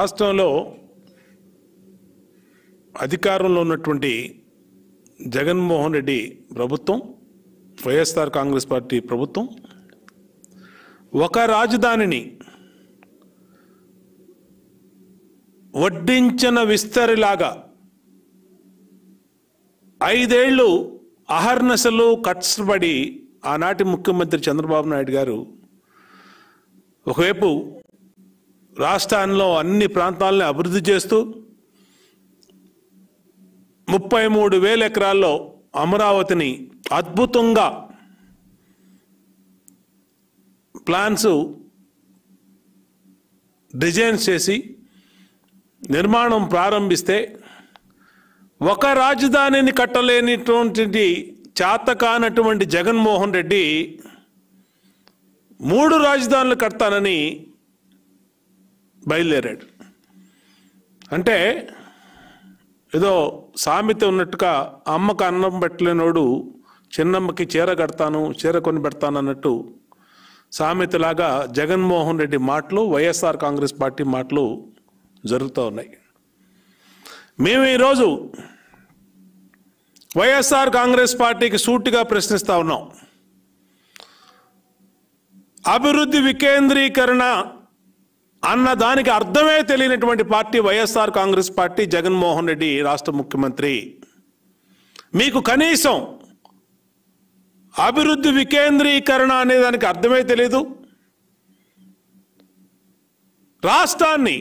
రాష్ట్రంలో అధికారంలో ఉన్నటువంటి జగన్మోహన్ రెడ్డి ప్రభుత్వం వైఎస్ఆర్ కాంగ్రెస్ పార్టీ ప్రభుత్వం ఒక రాజధానిని వడ్డించిన విస్తరిలాగా ఐదేళ్లు అహర్నశలు కట్సబడి ఆనాటి ముఖ్యమంత్రి చంద్రబాబు నాయుడు గారు ఒకవైపు రాష్ట్రాల్లో అన్ని ప్రాంతాలను అభివృద్ధి చేస్తూ ముప్పై మూడు వేల ఎకరాల్లో అమరావతిని అద్భుతంగా ప్లాన్స్ డిజైన్స్ చేసి నిర్మాణం ప్రారంభిస్తే ఒక రాజధానిని కట్టలేనిటువంటి కానటువంటి జగన్మోహన్ రెడ్డి మూడు రాజధానులు కడతానని బయలుదేరాడు అంటే ఏదో సామెత ఉన్నట్టుగా అమ్మకు అన్నం పెట్టలేనోడు చిన్నమ్మకి చీర కడతాను చీర కొని పెడతాను అన్నట్టు సామెతలాగా జగన్మోహన్ రెడ్డి మాటలు వైఎస్ఆర్ కాంగ్రెస్ పార్టీ మాటలు జరుగుతూ ఉన్నాయి మేము ఈరోజు వైఎస్ఆర్ కాంగ్రెస్ పార్టీకి సూటిగా ప్రశ్నిస్తూ ఉన్నాం అభివృద్ధి వికేంద్రీకరణ అన్న దానికి అర్థమే తెలియనటువంటి party YSR Congress party Jaganmohan Reddy రాష్ట్ర ముఖ్యమంత్రి మీకు కనీసం అభివృద్ధి వికేంద్రీకరణ అనే దానికి అర్థమే తెలీదు రాష్ట్రాన్ని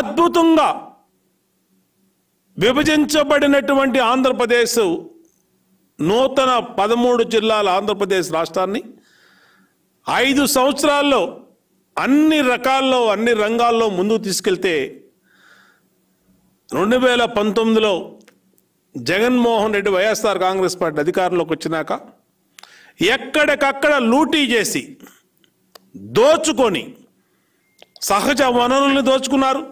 అద్భుతంగా విభజించబడినటువంటి ఆంధ్రప్రదేశ్ నూతన పదమూడు జిల్లాల ఆంధ్రప్రదేశ్ రాష్ట్రాన్ని ఐదు సంవత్సరాల్లో అన్ని రకాల్లో అన్ని రంగాల్లో ముందుకు తీసుకెళ్తే రెండు వేల పంతొమ్మిదిలో Jaganmohan Reddy YSR Congress party అధికారంలోకి వచ్చినాక ఎక్కడికక్కడ లూటీ చేసి దోచుకొని సహజ వనరుల్ని దోచుకున్నారు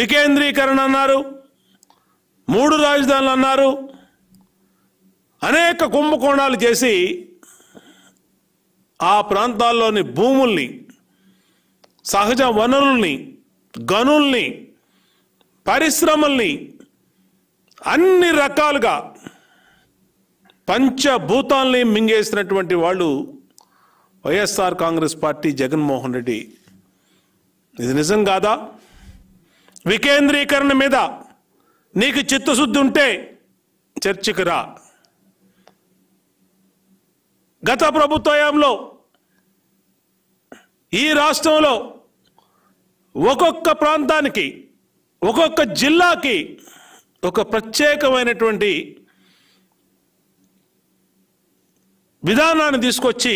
వికేంద్రీకరణ అన్నారు మూడు రాజధానులు అన్నారు అనేక కుంభకోణాలు చేసి ఆ ప్రాంతాల్లోని భూముల్ని సహజ వనరుల్ని గనుల్ని పరిశ్రమల్ని అన్ని రకాలుగా పంచభూతాల్ని మింగేసినటువంటి వాళ్ళు YSR Congress party Jaganmohan Reddy ఇది నిజం కాదా వికేంద్రీకరణ మీద నీకు చిత్తశుద్ధి ఉంటే చర్చకు రా గత ప్రభుత్వంలో ఈ రాష్ట్రంలో ఒక్కొక్క ప్రాంతానికి ఒక్కొక్క జిల్లాకి ఒక ప్రత్యేకమైనటువంటి విధానాన్ని తీసుకొచ్చి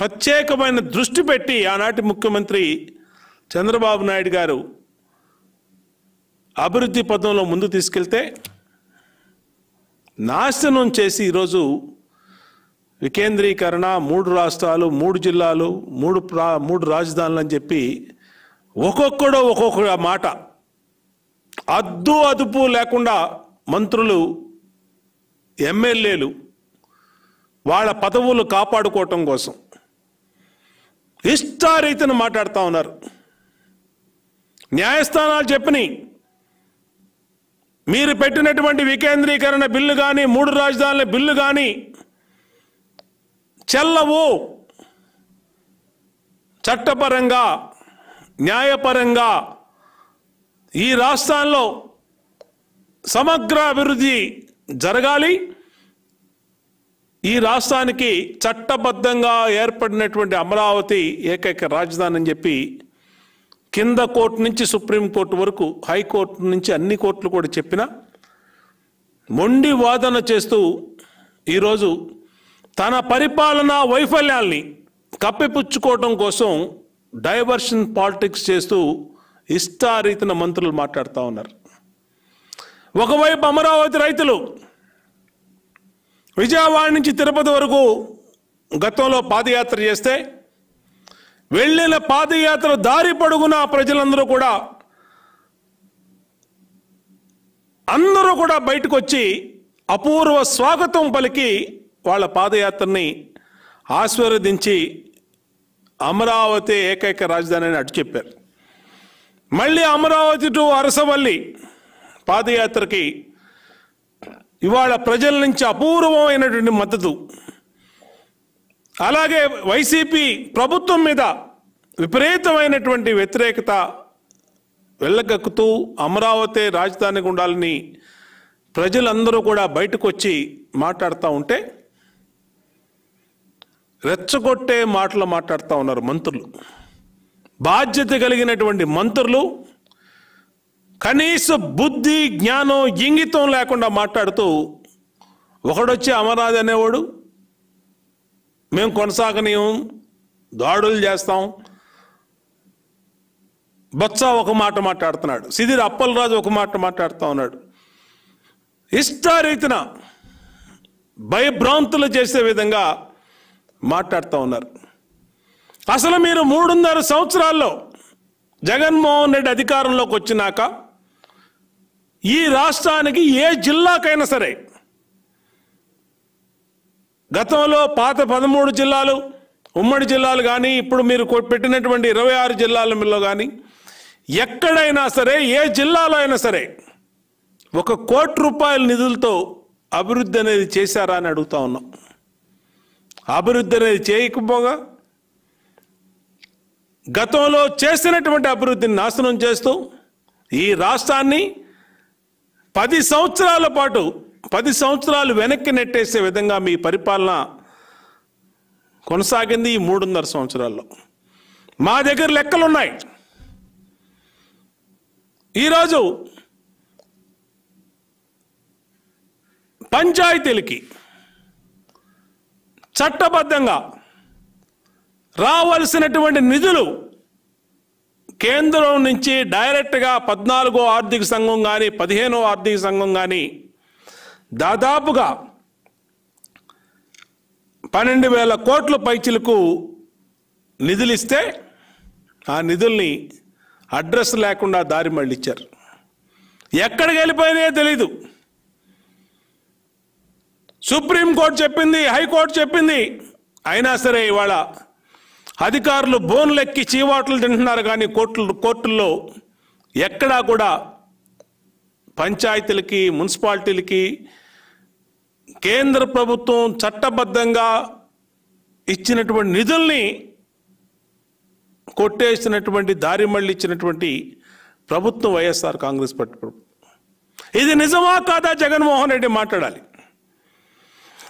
ప్రత్యేకమైన దృష్టి పెట్టి ఆనాటి ముఖ్యమంత్రి చంద్రబాబు నాయుడు గారు అభివృద్ధి పథంలో ముందు తీసుకెళ్తే నాశనం చేసి ఈరోజు వికేంద్రీకరణ మూడు రాష్ట్రాలు మూడు జిల్లాలు మూడు ప్రా మూడు రాజధానులు అని చెప్పి ఒక్కొక్కడో ఒక్కొక్క మాట అద్దు అదుపు లేకుండా మంత్రులు ఎమ్మెల్యేలు వాళ్ళ పదవులు కాపాడుకోవటం కోసం ఇష్టారీతిని మాట్లాడుతూ ఉన్నారు న్యాయస్థానాలు చెప్పని మీరు పెట్టినటువంటి వికేంద్రీకరణ బిల్లు కానీ మూడు రాజధానుల బిల్లు కానీ చెల్లవు చట్టపరంగా న్యాయపరంగా ఈ రాష్ట్రాల్లో సమగ్ర అభివృద్ధి జరగాలి ఈ రాష్ట్రానికి చట్టబద్ధంగా ఏర్పడినటువంటి అమరావతి ఏకైక రాజధాని అని చెప్పి కింద కోర్టు నుంచి సుప్రీంకోర్టు వరకు హైకోర్టు నుంచి అన్ని కోర్టులు కూడా చెప్పిన మొండి వాదన చేస్తూ ఈరోజు తన పరిపాలనా వైఫల్యాల్ని కప్పిపుచ్చుకోవటం కోసం డైవర్షన్ పాలిటిక్స్ చేస్తూ ఇష్టారీతిన మంత్రులు మాట్లాడుతూ ఉన్నారు ఒకవైపు అమరావతి రైతులు విజయవాడ నుంచి తిరుపతి వరకు గతంలో పాదయాత్ర చేస్తే వెళ్ళిన పాదయాత్ర దారి పడుగున ప్రజలందరూ కూడా అందరూ కూడా బయటకు వచ్చి అపూర్వ స్వాగతం పలికి వాళ్ళ పాదయాత్రని ఆశీర్వదించి అమరావతి ఏకైక రాజధాని అని అటు చెప్పారు మళ్ళీ అమరావతి టు అరసవల్లి పాదయాత్రకి ఇవాళ ప్రజల నుంచి అపూర్వమైనటువంటి మద్దతు అలాగే వైసీపీ ప్రభుత్వం మీద విపరీతమైనటువంటి వ్యతిరేకత వెళ్ళగక్కుతూ అమరావతి రాజధానికి ఉండాలని ప్రజలందరూ కూడా బయటకు వచ్చి మాట్లాడుతూ ఉంటే రెచ్చగొట్టే మాటలు మాట్లాడుతూ ఉన్నారు మంత్రులు బాధ్యత కలిగినటువంటి మంత్రులు కనీస బుద్ధి జ్ఞానం ఇంగితం లేకుండా మాట్లాడుతూ ఒకడొచ్చి అమరాజ్ అనేవాడు మేము కొనసాగనీయం దాడులు చేస్తాం బొత్స ఒక మాట మాట్లాడుతున్నాడు సిదిర్ అప్పలరాజు ఒక మాట మాట్లాడుతూ ఉన్నాడు ఇష్టారీతిన భయభ్రాంతులు చేసే విధంగా మాట్లాడుతూ ఉన్నారు అసలు మీరు మూడున్నర సంవత్సరాల్లో జగన్మోహన్ రెడ్డి అధికారంలోకి వచ్చినాక ఈ రాష్ట్రానికి ఏ జిల్లాకైనా సరే గతంలో పాత పదమూడు జిల్లాలు ఉమ్మడి జిల్లాలు కానీ ఇప్పుడు మీరు పెట్టినటువంటి ఇరవై ఆరు జిల్లాలలో కానీ ఎక్కడైనా సరే ఏ జిల్లాలో అయినా సరే ఒక కోటి రూపాయల నిధులతో అభివృద్ధి అనేది చేశారా అని అడుగుతా ఉన్నాం అభివృద్ధి అనేది చేయకపోగా గతంలో చేసినటువంటి అభివృద్ధిని నాశనం చేస్తూ ఈ రాష్ట్రాన్ని పది సంవత్సరాల పాటు పది సంవత్సరాలు వెనక్కి నెట్టేసే విధంగా మీ పరిపాలన కొనసాగింది ఈ మూడున్నర సంవత్సరాల్లో మా దగ్గర లెక్కలున్నాయి ఈరోజు పంచాయతీలకి చట్టబద్ధంగా రావలసినటువంటి నిధులు కేంద్రం నుంచి డైరెక్ట్గా పద్నాలుగో ఆర్థిక సంఘం కానీ పదిహేనో ఆర్థిక సంఘం కానీ దాదాపుగా పన్నెండు వేల కోట్ల పైచిలకు నిధులు ఇస్తే ఆ నిధుల్ని అడ్రస్ లేకుండా దారి మళ్ళిచ్చారు ఎక్కడికి వెళ్ళిపోయినాయో తెలీదు సుప్రీంకోర్టు చెప్పింది హైకోర్టు చెప్పింది అయినా సరే ఇవాళ అధికారులు బోన్లెక్కి చీవాట్లు తింటున్నారు కానీ కోర్టులు కోర్టుల్లో ఎక్కడా కూడా పంచాయతీలకి మున్సిపాలిటీలకి కేంద్ర ప్రభుత్వం చట్టబద్ధంగా ఇచ్చినటువంటి నిధుల్ని కొట్టేసినటువంటి దారి మళ్ళీ ఇచ్చినటువంటి ప్రభుత్వం వైఎస్ఆర్ కాంగ్రెస్ పార్టీ ప్రభుత్వం ఇది నిజమా కాదా జగన్మోహన్ రెడ్డి మాట్లాడాలి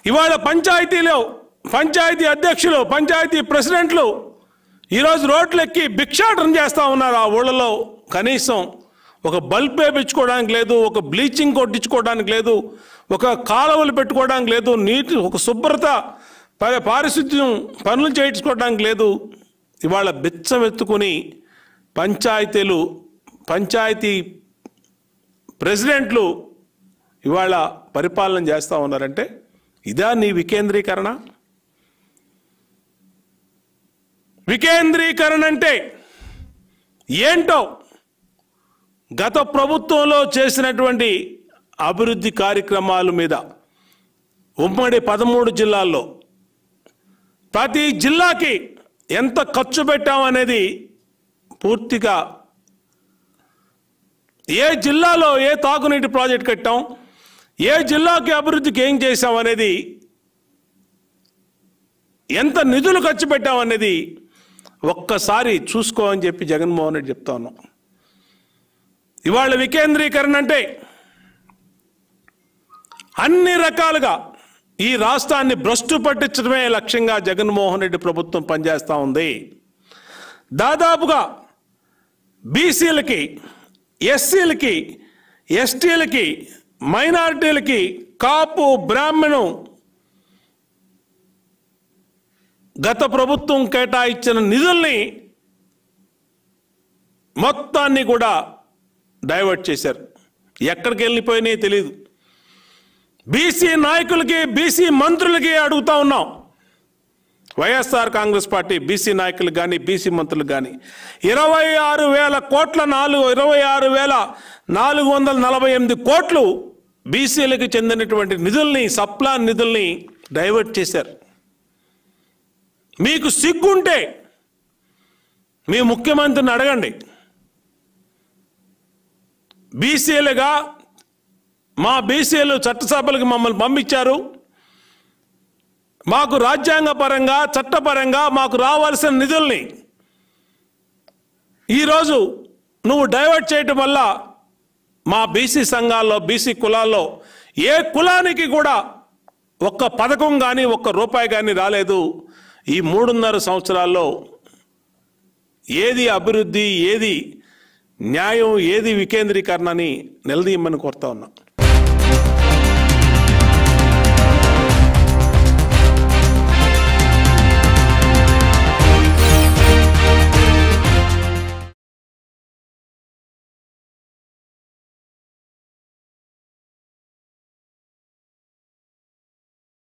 ఇవాళ పంచాయతీలో పంచాయతీ అధ్యక్షులు పంచాయతీ ప్రెసిడెంట్లు ఈరోజు రోడ్లెక్కి భిక్షాటన చేస్తూ ఉన్నారు ఆ ఊళ్ళలో కనీసం ఒక బల్బ్ వేపించుకోవడానికి లేదు ఒక బ్లీచింగ్ కొట్టించుకోవడానికి లేదు ఒక కాలువలు పెట్టుకోవడానికి లేదు నీటి ఒక శుభ్రత పారిశుద్ధ్యం పనులు చేయించుకోవడానికి లేదు ఇవాళ బిచ్చమెత్తుకుని పంచాయతీలు పంచాయతీ ప్రెసిడెంట్లు ఇవాళ పరిపాలన చేస్తూ ఉన్నారంటే ఇదా నీ వికేంద్రీకరణ వికేంద్రీకరణ అంటే ఏంటో గత ప్రభుత్వంలో చేసినటువంటి అభివృద్ధి కార్యక్రమాల మీద ఉమ్మడి పదమూడు జిల్లాల్లో ప్రతి జిల్లాకి ఎంత ఖర్చు పెట్టామనేది పూర్తిగా ఏ జిల్లాలో ఏ తాగునీటి ప్రాజెక్ట్ కట్టాం ఏ జిల్లాకి అభివృద్ధికి ఏం చేశామనేది ఎంత నిధులు ఖర్చు పెట్టామనేది ఒక్కసారి చూసుకో అని చెప్పి జగన్మోహన్ రెడ్డి చెప్తా ఉన్నాం ఇవాళ వికేంద్రీకరణ అంటే అన్ని రకాలుగా ఈ రాష్ట్రాన్ని భ్రష్టు పట్టించడమే లక్ష్యంగా జగన్మోహన్ రెడ్డి ప్రభుత్వం పనిచేస్తూ ఉంది దాదాపుగా బీసీలకి ఎస్సీలకి ఎస్టీలకి మైనారిటీలకి కాపు బ్రాహ్మణం గత ప్రభుత్వం కేటాయించిన నిధుల్ని మొత్తాన్ని కూడా డైవర్ట్ చేశారు ఎక్కడికి వెళ్ళిపోయినాయి తెలియదు బీసీ నాయకులకి బీసీ మంత్రులకి అడుగుతా ఉన్నాం వైఎస్ఆర్ కాంగ్రెస్ పార్టీ బీసీ నాయకులు కానీ బీసీ మంత్రులు కానీ ఇరవై ఆరు వేల కోట్ల నాలుగు ఇరవై ఆరు వేల నాలుగు వందల నలభై ఎనిమిది కోట్లు బీసీలకు చెందినటువంటి నిధుల్ని సప్లా నిధుల్ని డైవర్ట్ చేశారు మీకు సిగ్గుంటే మీ ముఖ్యమంత్రిని అడగండి బీసీలుగా మా బీసీలు చట్టసభలకు మమ్మల్ని పంపించారు మాకు రాజ్యాంగపరంగా చట్టపరంగా మాకు రావాల్సిన నిధుల్ని ఈరోజు నువ్వు డైవర్ట్ చేయటం వల్ల మా బీసీ సంఘాల్లో బీసీ కులాల్లో ఏ కులానికి కూడా ఒక్క పథకం కానీ ఒక్క రూపాయి కానీ రాలేదు ఈ మూడున్నర సంవత్సరాల్లో ఏది అభివృద్ధి ఏది న్యాయం ఏది వికేంద్రీకరణ అని నిలదీయమని కోరుతా ఉన్నాం